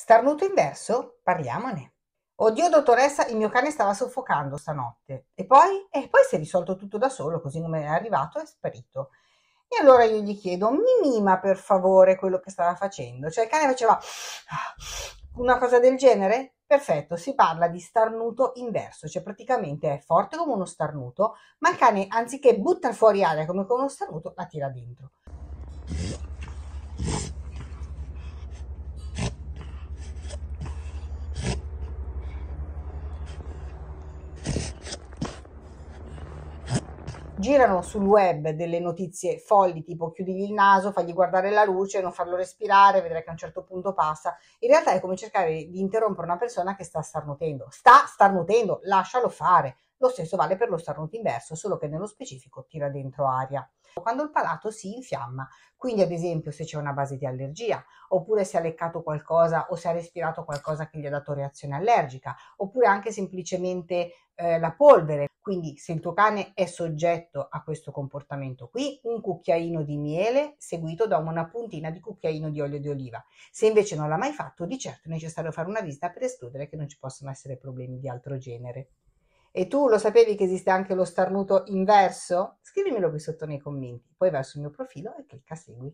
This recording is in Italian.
Starnuto inverso? Parliamone. Oddio, dottoressa, il mio cane stava soffocando stanotte. E poi? E poi si è risolto tutto da solo, così come è arrivato è sparito. E allora io gli chiedo, mi mima per favore quello che stava facendo. Cioè il cane faceva ah, una cosa del genere? Perfetto, si parla di starnuto inverso, cioè praticamente è forte come uno starnuto, ma il cane anziché buttare fuori aria come con uno starnuto, la tira dentro. girano sul web delle notizie folli tipo chiudigli il naso, fagli guardare la luce, non farlo respirare, vedrai che a un certo punto passa. In realtà è come cercare di interrompere una persona che sta starnutendo. Sta starnutendo, lascialo fare, lo stesso vale per lo starnuto inverso, solo che nello specifico tira dentro aria. Quando il palato si infiamma, quindi ad esempio se c'è una base di allergia, oppure se ha leccato qualcosa o se ha respirato qualcosa che gli ha dato reazione allergica, oppure anche semplicemente eh, la polvere. Quindi se il tuo cane è soggetto a questo comportamento qui, un cucchiaino di miele seguito da una puntina di cucchiaino di olio di oliva. Se invece non l'ha mai fatto, di certo è necessario fare una visita per escludere che non ci possano essere problemi di altro genere. E tu lo sapevi che esiste anche lo starnuto inverso? Scrivimelo qui sotto nei commenti, poi vai sul mio profilo e clicca segui.